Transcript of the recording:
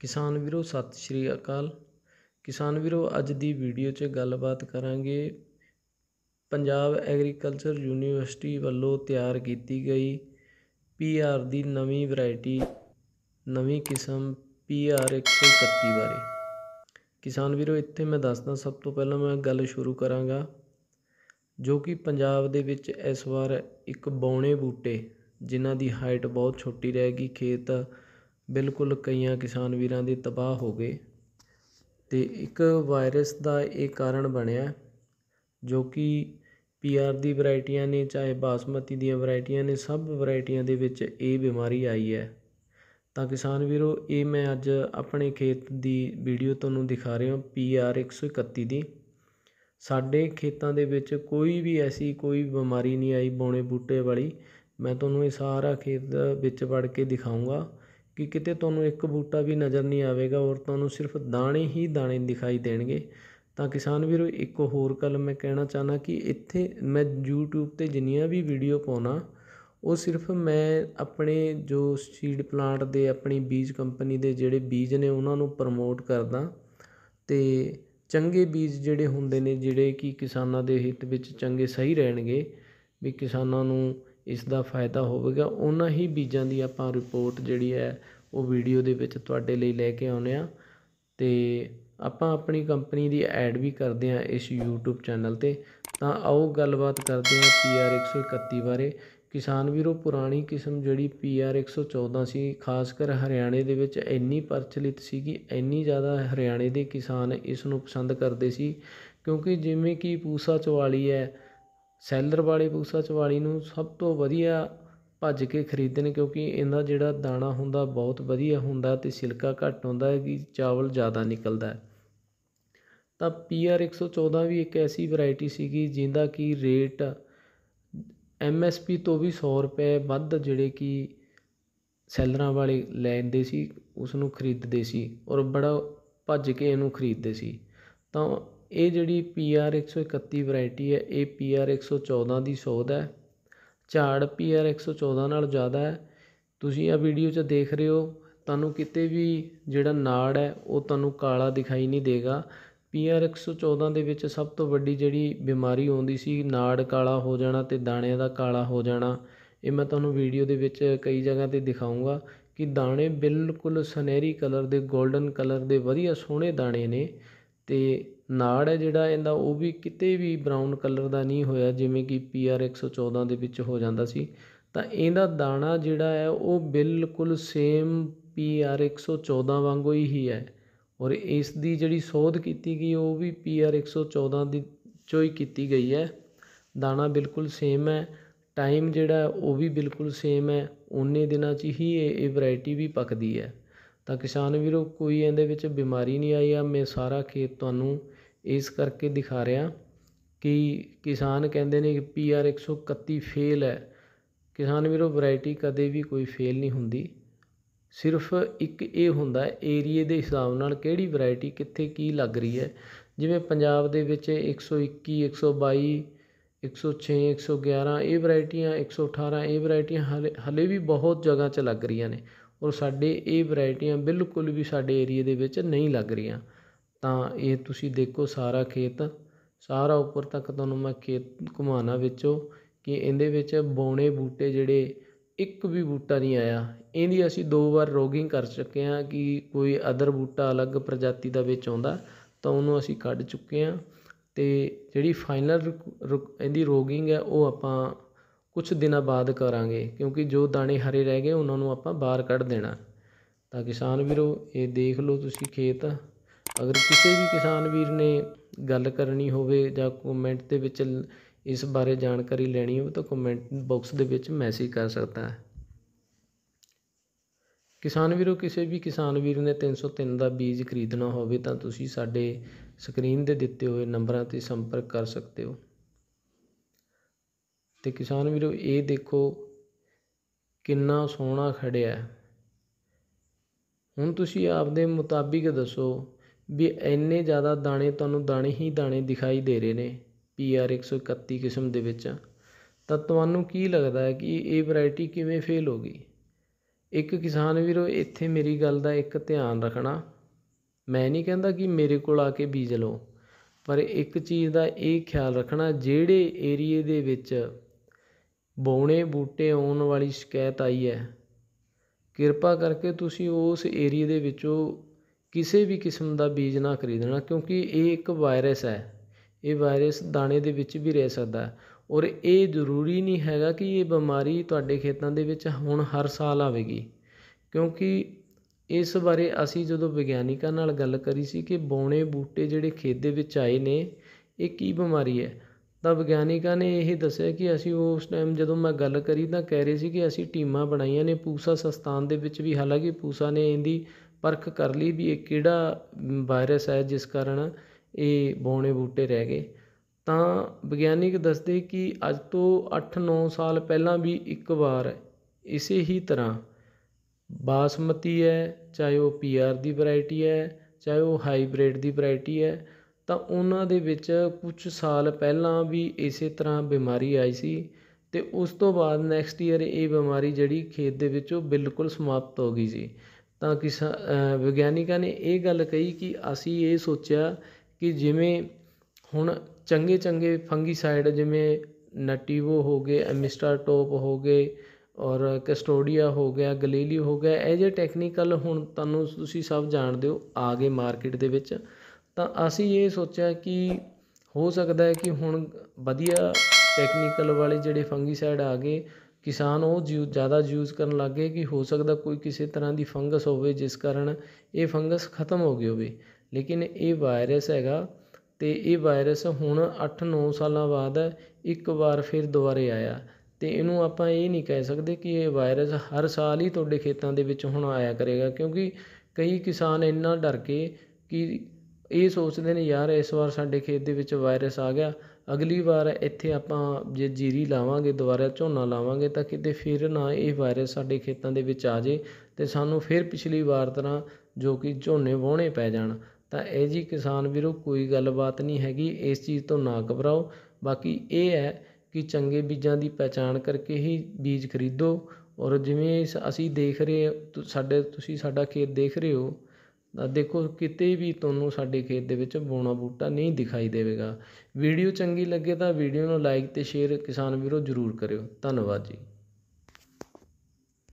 ਕਿਸਾਨ ਵੀਰੋ ਸਤਿ ਸ਼੍ਰੀ ਅਕਾਲ ਕਿਸਾਨ ਵੀਰੋ ਅੱਜ ਦੀ ਵੀਡੀਓ 'ਚ ਗੱਲਬਾਤ ਕਰਾਂਗੇ ਪੰਜਾਬ ਐਗਰੀਕਲਚਰ ਯੂਨੀਵਰਸਿਟੀ ਵੱਲੋਂ ਤਿਆਰ ਕੀਤੀ ਗਈ ਪੀਆਰ ਦੀ ਨਵੀਂ ਵੈਰਾਈਟੀ ਨਵੀਂ ਕਿਸਮ ਪੀਆਰ 131 ਬਾਰੇ ਕਿਸਾਨ ਵੀਰੋ ਇੱਥੇ ਮੈਂ ਦੱਸਦਾ ਸਭ ਤੋਂ ਪਹਿਲਾਂ ਮੈਂ ਗੱਲ ਸ਼ੁਰੂ ਕਰਾਂਗਾ ਜੋ ਕਿ ਪੰਜਾਬ ਦੇ ਵਿੱਚ ਇਸ ਵਾਰ ਇੱਕ ਬੌਣੇ ਬੂਟੇ ਜਿਨ੍ਹਾਂ ਦੀ ਹਾਈਟ ਬਹੁਤ ਛੋਟੀ ਰਹੇਗੀ ਖੇਤ ਬਿਲਕੁਲ ਕਈਆਂ ਕਿਸਾਨ ਵੀਰਾਂ ਦੇ ਤਬਾਹ ਹੋ ਗਏ ਅਤੇ ਇੱਕ ਵਾਇਰਸ ਦਾ ਇਹ ਕਾਰਨ ਬਣਿਆ ਜੋ ਕਿ ਪੀ ਆਰ ਦੀ ਵਰਾਇਟੀਆਂ ਨੇ ਚਾਹੇ ਬਾਸਮਤੀ ਦੀਆਂ ਵਰਾਇਟੀਆਂ ਨੇ ਸਭ ਵਰਾਇਟੀਆਂ ਦੇ ਵਿੱਚ ਇਹ ਬਿਮਾਰੀ ਆਈ ਹੈ ਤਾਂ ਕਿਸਾਨ ਵੀਰੋ ਇਹ ਮੈਂ ਅੱਜ ਆਪਣੇ ਖੇਤ ਦੀ ਵੀਡੀਓ ਤੁਹਾਨੂੰ ਦਿਖਾ ਰਿਹਾ ਪੀ ਆਰ 131 ਦੀ ਸਾਡੇ ਖੇਤਾਂ ਦੇ ਵਿੱਚ ਕੋਈ ਵੀ ਐਸੀ ਕੋਈ ਬਿਮਾਰੀ ਨਹੀਂ ਆਈ ਬੌਣੇ ਬੂਟੇ ਵਾਲੀ ਮੈਂ ਤੁਹਾਨੂੰ ਇਹ ਸਾਰਾ ਖੇਤ ਵਿੱਚ ਵੜ ਕੇ ਦਿਖਾਉਂਗਾ ਕਿ ਕਿਤੇ ਤੁਹਾਨੂੰ ਇੱਕ ਬੂਟਾ ਵੀ ਨਜ਼ਰ ਨਹੀਂ ਆਵੇਗਾ ਔਰ ਤੁਹਾਨੂੰ ਸਿਰਫ ਦਾਣੇ ਹੀ ਦਾਣੇ ਦਿਖਾਈ ਦੇਣਗੇ ਤਾਂ ਕਿਸਾਨ ਵੀਰੋ ਇੱਕ ਹੋਰ ਗੱਲ ਮੈਂ ਕਹਿਣਾ ਚਾਹੁੰਦਾ ਕਿ ਇੱਥੇ ਮੈਂ YouTube ਤੇ ਜਿੰਨੀਆਂ ਵੀ ਵੀਡੀਓ ਪਾਉਣਾ ਉਹ ਸਿਰਫ ਮੈਂ ਆਪਣੇ ਜੋ ਸੀਡ ਪਲਾਂਟ ਦੇ ਆਪਣੀ ਬੀਜ ਕੰਪਨੀ ਦੇ ਜਿਹੜੇ ਬੀਜ ਨੇ ਉਹਨਾਂ ਨੂੰ ਪ੍ਰਮੋਟ ਕਰਦਾ ਤੇ ਚੰਗੇ ਬੀਜ ਜਿਹੜੇ ਹੁੰਦੇ ਨੇ ਜਿਹੜੇ ਕਿ ਕਿਸਾਨਾਂ ਦੇ ਹਿੱਤ ਵਿੱਚ ਚੰਗੇ ਸਹੀ ਰਹਿਣਗੇ ਵੀ ਕਿਸਾਨਾਂ ਨੂੰ ਇਸ ਦਾ ਫਾਇਦਾ ਹੋਵੇਗਾ ਉਹਨਾਂ ਹੀ ਬੀਜਾਂ ਦੀ ਆਪਾਂ ਰਿਪੋਰਟ ਜਿਹੜੀ ਹੈ ਉਹ ਵੀਡੀਓ ਦੇ ਵਿੱਚ ਤੁਹਾਡੇ ਲਈ ਲੈ ਕੇ ਆਉਂਦੇ ਹਾਂ ਅਤੇ ਆਪਾਂ ਆਪਣੀ ਕੰਪਨੀ ਦੀ ਐਡ ਵੀ ਕਰਦੇ ਹਾਂ ਇਸ YouTube ਚੈਨਲ 'ਤੇ ਤਾਂ ਆਓ ਗੱਲਬਾਤ ਕਰਦੇ ਹਾਂ PR131 ਬਾਰੇ ਕਿਸਾਨ ਵੀਰੋ ਪੁਰਾਣੀ ਕਿਸਮ ਜਿਹੜੀ PR114 ਸੀ ਖਾਸ ਕਰ ਹਰਿਆਣੇ ਦੇ ਵਿੱਚ ਇੰਨੀ ਪ੍ਰਚਲਿਤ ਸੀ ਕਿ ਇੰਨੀ ਜ਼ਿਆਦਾ ਹਰਿਆਣੇ ਦੇ ਕਿਸਾਨ ਇਸ ਨੂੰ ਪਸੰਦ ਕਰਦੇ ਸੀ ਕਿਉਂਕਿ ਜਿਵੇਂ ਕਿ ਪੂਸਾ ਚਵਾਲੀ ਹੈ ਸੈਲਰ ਵਾਲੇ ਪੂਸਾ ਚਵਾਲੀ ਨੂੰ ਸਭ ਤੋਂ ਵਧੀਆ ਭੱਜ ਕੇ ਖਰੀਦਣ ਕਿਉਂਕਿ ਇਹਦਾ ਜਿਹੜਾ ਦਾਣਾ ਹੁੰਦਾ ਬਹੁਤ ਵਧੀਆ ਹੁੰਦਾ ਅਤੇ ਸਿਲਕਾ ਘੱਟ ਹੁੰਦਾ ਹੈ ਕਿ ਚਾਵਲ ਜ਼ਿਆਦਾ ਨਿਕਲਦਾ ਤਾਂ ਪੀ ਆਰ ਇੱਕ ਸੌ ਚੌਦਾਂ ਵੀ ਇੱਕ ਐਸੀ ਵੈਰਾਈਟੀ ਸੀਗੀ ਜਿਹਦਾ ਕਿ ਰੇਟ ਐਮ ਪੀ ਤੋਂ ਵੀ ਸੌ ਰੁਪਏ ਵੱਧ ਜਿਹੜੇ ਕਿ ਸੈਲਰਾਂ ਵਾਲੇ ਲੈਂਦੇ ਸੀ ਉਸ ਨੂੰ ਖਰੀਦਦੇ ਸੀ ਔਰ ਬੜਾ ਭੱਜ ਕੇ ਇਹਨੂੰ ਖਰੀਦਦੇ ਸੀ ਤਾਂ ਇਹ ਜਿਹੜੀ ਪੀ ਆਰ ਇੱਕ ਸੌ ਇਕੱਤੀ ਵੈਰਾਈਟੀ ਹੈ ਇਹ ਪੀ ਆਰ ਇੱਕ ਸੌ ਚੌਦਾਂ ਦੀ ਸੋਧ ਹੈ ਝਾੜ ਪੀ ਆਰ ਇੱਕ ਸੌ ਚੌਦਾਂ ਨਾਲੋਂ ਜ਼ਿਆਦਾ ਹੈ ਤੁਸੀਂ ਇਹ ਵੀਡੀਓ 'ਚ ਦੇਖ ਰਹੇ ਹੋ ਤੁਹਾਨੂੰ ਕਿਤੇ ਵੀ ਜਿਹੜਾ ਨਾੜ ਹੈ ਉਹ ਤੁਹਾਨੂੰ ਕਾਲਾ ਦਿਖਾਈ ਨਹੀਂ ਦੇਗਾ ਪੀ ਆਰ ਦੇ ਵਿੱਚ ਸਭ ਤੋਂ ਵੱਡੀ ਜਿਹੜੀ ਬਿਮਾਰੀ ਆਉਂਦੀ ਸੀ ਨਾੜ ਕਾਲਾ ਹੋ ਜਾਣਾ ਤੇ ਦਾਣਿਆਂ ਦਾ ਕਾਲਾ ਹੋ ਜਾਣਾ ਇਹ ਮੈਂ ਤੁਹਾਨੂੰ ਵੀਡੀਓ ਦੇ ਵਿੱਚ ਕਈ ਜਗ੍ਹਾ ਤੇ ਦਿਖਾਉਂਗਾ ਕਿ ਦਾਣੇ ਬਿਲਕੁਲ ਸੁਨਹਿਰੀ ਕਲਰ ਦੇ 골ਡਨ ਕਲਰ ਦੇ ਵਧੀਆ ਸੋਹਣੇ ਦਾਣੇ ਨੇ ਤੇ ਨਾੜ ਹੈ ਜਿਹੜਾ ਇਹਦਾ ਉਹ ਵੀ ਕਿਤੇ ਵੀ ਬਰਾਊਨ ਕਲਰ ਦਾ ਨਹੀਂ ਹੋਇਆ ਜਿਵੇਂ ਕਿ ਪੀ ਆਰ 114 ਦੇ ਵਿੱਚ ਹੋ ਜਾਂਦਾ ਸੀ ਤਾਂ ਇਹਦਾ ਦਾਣਾ ਜਿਹੜਾ ਹੈ ਉਹ ਬਿਲਕੁਲ ਸੇਮ ਪੀ ਆਰ 114 ਵਾਂਗੂ ਹੀ ਹੀ ਹੈ ਔਰ ਇਸ ਦੀ ਜਿਹੜੀ ਸੋਧ ਕੀਤੀ ਗਈ ਉਹ ਵੀ ਪੀ ਆਰ 114 ਦੀ ਚੋਂ ਹੀ ਕੀਤੀ ਗਈ ਹੈ ਦਾਣਾ ਬਿਲਕੁਲ ਸੇਮ ਹੈ ਟਾਈਮ ਜਿਹੜਾ ਉਹ ਵੀ ਬਿਲਕੁਲ ਸੇਮ ਹੈ ਉਨੇ ਦਿਨਾਂ 'ਚ ਹੀ ਇਹ ਇਹ ਵੈਰਾਈਟੀ ਵੀ ਪੱਕਦੀ ਹੈ ਤਾਂ ਕਿਸਾਨ ਵੀਰੋ ਕੋਈ ਇਹਦੇ ਵਿੱਚ ਬਿਮਾਰੀ ਨਹੀਂ ਆਈ ਆ ਮੈਂ ਸਾਰਾ ਖੇਤ ਤੁਹਾਨੂੰ ਇਸ ਕਰਕੇ ਦਿਖਾ ਰਿਹਾ ਕਿ ਕਿਸਾਨ ਕਹਿੰਦੇ ਨੇ ਕਿ ਪੀ ਆਰ ਫੇਲ ਹੈ ਕਿਸਾਨ ਵੀਰੋ ਵੈਰਾਈਟੀ ਕਦੇ ਵੀ ਕੋਈ ਫੇਲ ਨਹੀਂ ਹੁੰਦੀ ਸਿਰਫ ਇੱਕ ਇਹ ਹੁੰਦਾ ਏਰੀਏ ਦੇ ਹਿਸਾਬ ਨਾਲ ਕਿਹੜੀ ਵੈਰਾਈਟੀ ਕਿੱਥੇ ਕੀ ਲੱਗ ਰਹੀ ਹੈ ਜਿਵੇਂ ਪੰਜਾਬ ਦੇ ਵਿੱਚ 121 122 106 111 ਇਹ ਵੈਰਾਈਟੀਆਂ 118 ਇਹ ਵੈਰਾਈਟੀਆਂ ਹਲੇ ਹਲੇ ਵੀ ਬਹੁਤ ਜਗ੍ਹਾ 'ਚ ਲੱਗ ਰਹੀਆਂ ਨੇ ਔਰ ਸਾਡੇ ਇਹ ਵੈਰਾਈਟੀਆਂ ਬਿਲਕੁਲ ਵੀ ਸਾਡੇ ਏਰੀਏ ਦੇ ਵਿੱਚ ਨਹੀਂ ਲੱਗ ਰਹੀਆਂ ਤਾਂ ਇਹ ਤੁਸੀਂ ਦੇਖੋ ਸਾਰਾ ਖੇਤ ਸਾਰਾ ਉੱਪਰ ਤੱਕ ਤੁਹਾਨੂੰ ਮੈਂ ਖੇਤ ਘੁਮਾਉਣਾ ਵਿੱਚੋਂ ਕਿ ਇਹਦੇ ਵਿੱਚ ਬੌਣੇ ਬੂਟੇ ਜਿਹੜੇ ਇੱਕ ਵੀ ਬੂਟਾ ਨਹੀਂ ਆਇਆ ਇਹਦੀ ਅਸੀਂ ਦੋ ਵਾਰ ਰੋਗਿੰਗ ਕਰ ਚੁੱਕੇ ਹਾਂ ਕਿ ਕੋਈ ਅਦਰ ਬੂਟਾ ਅਲੱਗ ਪ੍ਰਜਾਤੀ ਦਾ ਵਿੱਚ ਆਉਂਦਾ ਤਾਂ ਉਹਨੂੰ ਅਸੀਂ ਕੱਢ ਚੁੱਕੇ ਹਾਂ ਅਤੇ ਜਿਹੜੀ ਫਾਈਨਲ ਇਹਦੀ ਰੋਗਿੰਗ ਹੈ ਉਹ ਆਪਾਂ ਕੁਝ ਦਿਨਾਂ ਬਾਅਦ ਕਰਾਂਗੇ ਕਿਉਂਕਿ ਜੋ ਦਾਣੇ ਹਰੇ ਰਹਿ ਗਏ ਉਹਨਾਂ ਨੂੰ ਆਪਾਂ ਬਾਹਰ ਕੱਢ ਦੇਣਾ ਤਾਂ ਕਿਸਾਨ ਵੀਰੋ ਇਹ ਦੇਖ ਲਓ ਤੁਸੀਂ ਖੇਤ ਅਗਰ ਕਿਸੇ ਵੀ ਕਿਸਾਨ ਵੀਰ ਨੇ ਗੱਲ ਕਰਨੀ ਹੋਵੇ ਜਾਂ ਕਮੈਂਟ ਦੇ ਵਿੱਚ ਇਸ ਬਾਰੇ ਜਾਣਕਾਰੀ ਲੈਣੀ ਹੋਵੇ ਤਾਂ ਕਮੈਂਟ ਬਾਕਸ ਦੇ ਵਿੱਚ ਮੈਸੇਜ ਕਰ ਸਕਦਾ ਹੈ ਕਿਸਾਨ ਵੀਰੋ ਕਿਸੇ ਵੀ ਕਿਸਾਨ ਵੀਰ ਨੇ 303 ਦਾ ਬੀਜ ਖਰੀਦਣਾ ਹੋਵੇ ਤਾਂ ਤੁਸੀਂ ਸਾਡੇ ਸਕਰੀਨ ਦੇ ਦਿੱਤੇ ਹੋਏ ਨੰਬਰਾਂ ਤੇ ਸੰਪਰਕ ਕਰ ਸਕਦੇ ਹੋ ਤੇ ਕਿਸਾਨ ਵੀਰੋ ਇਹ ਦੇਖੋ ਕਿੰਨਾ ਸੋਹਣਾ ਖੜਿਆ ਹੁਣ ਤੁਸੀਂ ਆਪਦੇ ਮੁਤਾਬਿਕ ਦੱਸੋ ਵੀ ਇੰਨੇ ਜ਼ਿਆਦਾ ਦਾਣੇ ਤੁਹਾਨੂੰ ਦਾਣੇ ਹੀ ਦਾਣੇ ਦਿਖਾਈ ਦੇ ਰਹੇ ਨੇ ਪੀ ਆਰ 131 ਕਿਸਮ ਦੇ ਵਿੱਚ ਤਾਂ ਤੁਹਾਨੂੰ ਕੀ ਲੱਗਦਾ ਹੈ ਕਿ ਇਹ ਵੈਰਾਈਟੀ ਕਿਵੇਂ ਫੇਲ ਹੋ ਗਈ ਇੱਕ ਕਿਸਾਨ ਵੀਰੋ ਇੱਥੇ ਮੇਰੀ ਗੱਲ ਦਾ ਇੱਕ ਧਿਆਨ ਰੱਖਣਾ ਮੈਂ ਨਹੀਂ ਕਹਿੰਦਾ ਕਿ ਮੇਰੇ ਕੋਲ ਆ ਕੇ ਬੀਜ ਲਓ ਪਰ ਇੱਕ ਚੀਜ਼ ਦਾ ਇਹ ਖਿਆਲ ਰੱਖਣਾ ਜਿਹੜੇ ਏਰੀਏ ਦੇ ਵਿੱਚ ਬੌਣੇ ਬੂਟੇ ਆਉਣ ਵਾਲੀ ਸ਼ਿਕਾਇਤ ਆਈ ਹੈ ਕਿਰਪਾ ਕਰਕੇ ਤੁਸੀਂ ਉਸ ਏਰੀਏ ਦੇ ਵਿੱਚੋਂ ਕਿਸੇ ਵੀ ਕਿਸਮ ਦਾ ਬੀਜ ਨਾ ਖਰੀਦਣਾ ਕਿਉਂਕਿ ਇਹ ਇੱਕ ਵਾਇਰਸ ਹੈ ਇਹ ਵਾਇਰਸ ਦਾਣੇ ਦੇ ਵਿੱਚ ਵੀ ਰਹਿ ਸਕਦਾ ਔਰ ਇਹ ਜ਼ਰੂਰੀ ਨਹੀਂ ਹੈਗਾ ਕਿ ਇਹ ਬਿਮਾਰੀ ਤੁਹਾਡੇ ਖੇਤਾਂ ਦੇ ਵਿੱਚ ਹੁਣ ਹਰ ਸਾਲ ਆਵੇਗੀ ਕਿਉਂਕਿ ਇਸ ਬਾਰੇ ਅਸੀਂ ਜਦੋਂ ਵਿਗਿਆਨਿਕਾਂ ਨਾਲ ਗੱਲ ਕਰੀ ਸੀ ਕਿ ਬੌਣੇ ਬੂਟੇ ਜਿਹੜੇ ਖੇਤ ਦੇ ਵਿੱਚ ਆਏ ਨੇ ਇਹ ਕੀ ਬਿਮਾਰੀ ਹੈ ਤਾਂ ਵਿਗਿਆਨਿਕਾਂ ਨੇ ਇਹ ਦੱਸਿਆ ਕਿ ਅਸੀਂ ਉਸ ਟਾਈਮ ਜਦੋਂ ਮੈਂ ਗੱਲ ਕਰੀ ਤਾਂ ਕਹਿ ਰਹੇ ਸੀ ਕਿ ਅਸੀਂ ਟੀਮਾਂ ਬਣਾਈਆਂ ਨੇ ਪੂਸਾ ਸਸਤਾਨ ਦੇ ਵਿੱਚ ਵੀ ਹਾਲਾਂਕਿ ਪੂਸਾ ਨੇ ਇਹਦੀ ਪਰਖ ਕਰ ਲਈ ਵੀ ਇਹ ਕਿਹੜਾ ਵਾਇਰਸ ਹੈ ਜਿਸ ਕਾਰਨ ਇਹ ਬੌਣੇ ਬੂਟੇ ਰਹਿ ਗਏ ਤਾਂ ਵਿਗਿਆਨਿਕ ਦੱਸਦੇ ਕਿ ਅੱਜ ਤੋਂ 8-9 ਸਾਲ ਪਹਿਲਾਂ ਵੀ ਇੱਕ ਵਾਰ ਇਸੇ ਹੀ ਤਰ੍ਹਾਂ ਬਾਸਮਤੀ ਹੈ ਚਾਹੇ ਉਹ ਪੀਆਰ ਦੀ ਵੈਰਾਈਟੀ ਹੈ ਚਾਹੇ ਉਹ ਹਾਈਬ੍ਰਿਡ ਦੀ ਵੈਰਾਈਟੀ ਹੈ ਤਾਂ ਉਹਨਾਂ ਦੇ ਵਿੱਚ ਕੁਝ ਸਾਲ ਪਹਿਲਾਂ ਵੀ ਇਸੇ ਤਰ੍ਹਾਂ ਬਿਮਾਰੀ ਆਈ ਸੀ ਤੇ ਉਸ ਤੋਂ ਬਾਅਦ ਨੈਕਸਟ ਈਅਰ ਇਹ ਬਿਮਾਰੀ ਜਿਹੜੀ ਖੇਤ ਦੇ ਵਿੱਚ ਉਹ ਬਿਲਕੁਲ ਸਮਾਪਤ ਹੋ ਗਈ ਸੀ ਤਾਂ ਕਿਸਾ ਵਿਗਿਆਨਿਕਾਂ ਨੇ ਇਹ ਗੱਲ ਕਹੀ ਕਿ ਅਸੀਂ ਇਹ ਸੋਚਿਆ ਕਿ ਜਿਵੇਂ ਹੁਣ ਚੰਗੇ ਚੰਗੇ ਫੰਗੀਸਾਈਡ ਜਿਵੇਂ ਨਟੀਵੋ ਹੋ ਗਏ ਐਮਿਸਟਰ ਟੋਪ ਹੋ ਗਏ ਔਰ ਕਸਟੋਡੀਆ ਹੋ ਗਿਆ ਗਲੀਲੀ ਹੋ ਗਿਆ ਇਹ ਜੇ ਟੈਕਨੀਕਲ ਹੁਣ ਤੁਹਾਨੂੰ ਤੁਸੀਂ ਸਭ ਜਾਣਦੇ ਹੋ ਆ ਗਏ ਮਾਰਕੀਟ ਦੇ ਵਿੱਚ ਤਾਂ ਅਸੀਂ ਇਹ ਸੋਚਿਆ ਕਿ ਹੋ ਸਕਦਾ ਹੈ ਕਿ ਹੁਣ ਵਧੀਆ ਟੈਕਨੀਕਲ ਵਾਲੇ ਜਿਹੜੇ ਫੰਗੀਸਾਈਡ ਆ ਗਏ ਕਿਸਾਨ ਉਹ ਜਿਊ ਜ਼ਿਆਦਾ ਯੂਜ਼ ਕਰਨ ਲੱਗ ਗਏ ਕਿ ਹੋ ਸਕਦਾ ਕੋਈ ਕਿਸੇ ਤਰ੍ਹਾਂ ਦੀ ਫੰਗਸ ਹੋਵੇ ਜਿਸ ਕਾਰਨ ਇਹ ਫੰਗਸ ਖਤਮ ਹੋ ਗਈ ਹੋਵੇ ਲੇਕਿਨ ਇਹ ਵਾਇਰਸ ਹੈਗਾ ਅਤੇ ਇਹ ਵਾਇਰਸ ਹੁਣ ਅੱਠ 9 ਸਾਲਾਂ ਬਾਅਦ ਇੱਕ ਵਾਰ ਫਿਰ ਦੁਬਾਰੇ ਆਇਆ ਅਤੇ ਇਹਨੂੰ ਆਪਾਂ ਇਹ ਨਹੀਂ ਕਹਿ ਸਕਦੇ ਕਿ ਇਹ ਵਾਇਰਸ ਹਰ ਸਾਲ ਹੀ ਤੁਹਾਡੇ ਖੇਤਾਂ ਦੇ ਵਿੱਚ ਹੁਣ ਆਇਆ ਕਰੇਗਾ ਕਿਉਂਕਿ ਕਈ ਕਿਸਾਨ ਇੰਨਾ ਡਰ ਕੇ ਕਿ ਇਹ ਸੋਚਦੇ ਨੇ ਯਾਰ ਇਸ ਵਾਰ ਸਾਡੇ ਖੇਤ ਦੇ ਵਿੱਚ ਵਾਇਰਸ ਆ ਗਿਆ ਅਗਲੀ ਵਾਰ ਇੱਥੇ ਆਪਾਂ ਜੇ ਜੀਰੀ ਲਾਵਾਂਗੇ ਦੁਬਾਰਾ ਝੋਨਾ ਲਾਵਾਂਗੇ ਤਾਂ ਕਿਤੇ ਫਿਰ ਨਾ ਇਹ ਵਾਇਰਸ ਸਾਡੇ ਖੇਤਾਂ ਦੇ ਵਿੱਚ ਆ ਜੇ ਤੇ ਸਾਨੂੰ ਫਿਰ ਪਿਛਲੀ ਵਾਰ ਤਰ੍ਹਾਂ ਜੋ ਕਿ ਝੋਨੇ ਵਾਹਣੇ ਪੈ ਜਾਣ ਤਾਂ ਇਹ ਜੀ ਕਿਸਾਨ ਵੀਰੋ ਕੋਈ ਗੱਲਬਾਤ ਨਹੀਂ ਹੈਗੀ ਇਸ ਚੀਜ਼ ਤੋਂ ਨਾ ਘਬਰਾਓ ਬਾਕੀ ਇਹ ਹੈ ਕਿ ਚੰਗੇ ਬੀਜਾਂ ਦੀ ਪਛਾਣ ਕਰਕੇ ਹੀ ਬੀਜ ਖਰੀਦੋ ਔਰ ਜਿਵੇਂ ਅਸੀਂ ਦੇਖ ਰਹੇ ਸਾਡੇ ਤੁਸੀਂ ਸਾਡਾ ਖੇਤ ਦੇਖ ਰਹੇ ਹੋ ਦੇਖੋ ਕਿਤੇ ਵੀ ਤੁਹਾਨੂੰ ਸਾਡੇ ਖੇਤ ਦੇ ਵਿੱਚ ਬੋਣਾ ਬੂਟਾ ਨਹੀਂ ਦਿਖਾਈ ਦੇਵੇਗਾ ਵੀਡੀਓ ਚੰਗੀ ਲੱਗੇ ਤਾਂ ਵੀਡੀਓ ਨੂੰ ਲਾਈਕ ਅਤੇ ਸ਼ੇਅਰ ਕਿਸਾਨ ਵੀਰੋ ਜ਼ਰੂਰ ਕਰਿਓ ਧੰਨਵਾਦ ਜੀ